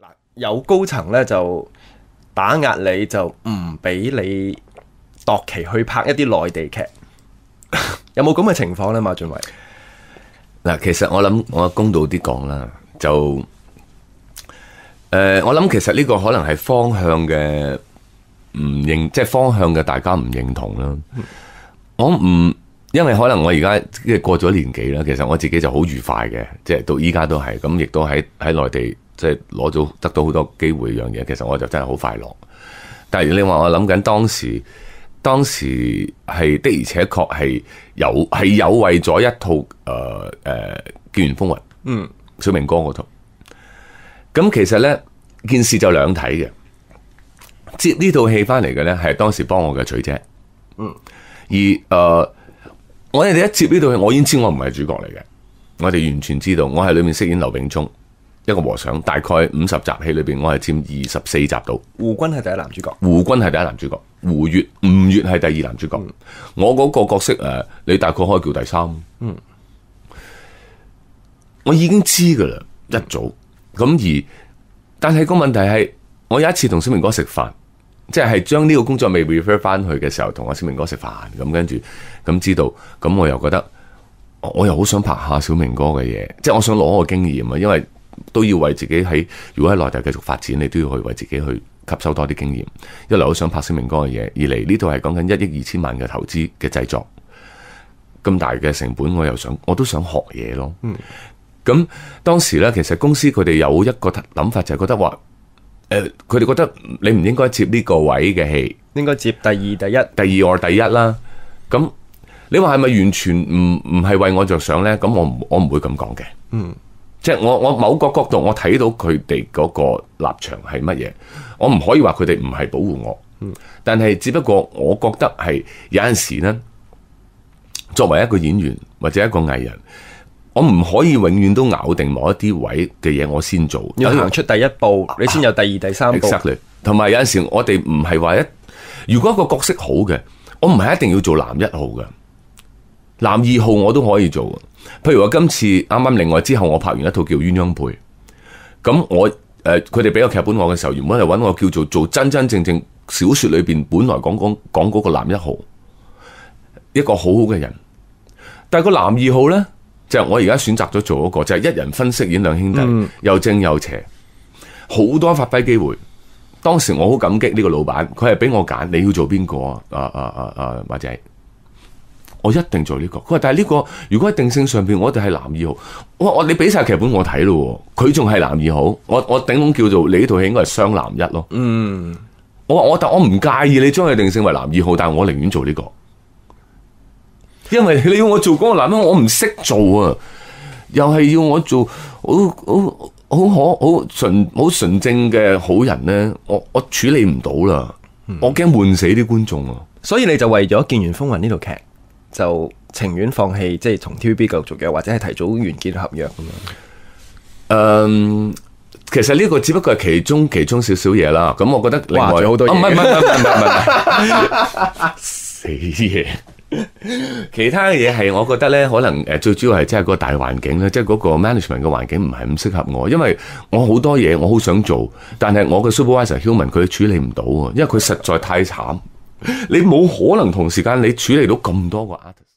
嗱，有高层咧就打压你，就唔俾你度期去拍一啲内地剧，有冇咁嘅情况咧？马俊伟，嗱，其实我谂我公道啲讲啦，就诶，我谂其实呢个可能系方向嘅唔认，即系方向嘅大家唔认同啦。我唔因为可能我而家即系过咗年纪啦，其实我自己就好愉快嘅，即系到依家都系咁，亦都喺喺内地。即系攞到得到好多机会样嘢，其实我就真系好快乐。但系你话我谂紧当时，当时系的而且确系有系有为咗一套诶诶《建元风云》嗯，小明哥嗰套。咁其实咧，件事就两睇嘅。接呢套戏翻嚟嘅咧，系当时帮我嘅取姐。嗯。而诶，我哋一接呢套戏，我已知我唔系主角嚟嘅。我哋完全知道，我系里面饰演刘永忠。一个和尚，大概五十集戏里边，我系占二十四集到。胡军系第一男主角，胡军系第一男主角，胡月、吴越系第二男主角。我嗰个角色诶，你大概可以叫第三。嗯，我已经知噶啦一早咁而，但系个问题系，我有一次同小明哥食饭，即系将呢个工作未 refer 翻去嘅时候，同阿小明哥食饭咁，跟住咁知道，咁我又觉得，我又好想拍下小明哥嘅嘢，即系我想攞个经验啊，因为。都要为自己喺如果喺内地继续发展，你都要去为自己去吸收多啲经验。一嚟我想拍《星明哥》嘅嘢，二嚟呢度系讲紧一亿二千万嘅投资嘅制作，咁大嘅成本，我又想我都想学嘢咯。嗯，咁当时呢，其实公司佢哋有一个谂法，就系觉得话，诶，佢哋觉得你唔应该接呢个位嘅戏，应该接第二、第一，第二我第一啦。咁你话系咪完全唔唔系为我着想呢？咁我唔我唔会咁讲嘅。嗯。即系我我某個角度我睇到佢哋嗰個立場係乜嘢，我唔可以話佢哋唔係保護我。嗯，但系只不過我覺得係有阵時呢，作為一個演員或者一個藝人，我唔可以永遠都咬定某一啲位嘅嘢我先做。有樣出第一步，你先有第二、第三。Exactly。同埋有阵時，我哋唔係話一，如果個角色好嘅，我唔係一定要做男一號嘅，男二號我都可以做。譬如我今次啱啱另外之后，我拍完一套叫《鸳鸯配》，咁我诶，佢哋俾个剧本我嘅时候，原本系揾我叫做做真真正正小说里边本来讲讲讲嗰个男一号，一个好好嘅人，但系个男二号呢，就我而家选择咗做嗰个，就系一人分饰演两兄弟，又正又邪，好多发挥机会。当时我好感激呢个老板，佢系俾我拣，你要做边个？啊啊啊啊，马仔。我一定做呢个。佢话但系呢个如果喺定性上边，我哋系男二号。我我你俾晒剧本我睇咯，佢仲系男二号。我我顶笼叫做你呢套戏应该系双男一咯。嗯，我我但我唔介意你将佢定性为男二号，但系我宁愿做呢个，因为你要我做嗰个男人，我唔识做啊。又系要我做好好好可好纯好纯正嘅好人咧，我我处理唔到啦，我惊闷死啲观众啊。所以你就为咗《见缘风云》呢套剧。就情愿放弃，即系同 TVB 继续约，或者系提早完结合约咁样。嗯，其实呢个只不过系其中其中少少嘢啦。咁我觉得，另外好多嘢，唔系唔系唔系唔系唔系死嘢。其他嘅嘢系，我觉得咧，可能诶，最主要系即系个大环境咧，即系嗰个 management 嘅环境唔系咁适合我。因为我好多嘢，我好想做，但系我嘅 supervisor h u m a n 佢处理唔到啊，因为佢实在太惨。你冇可能同时间你处理到咁多个 artist。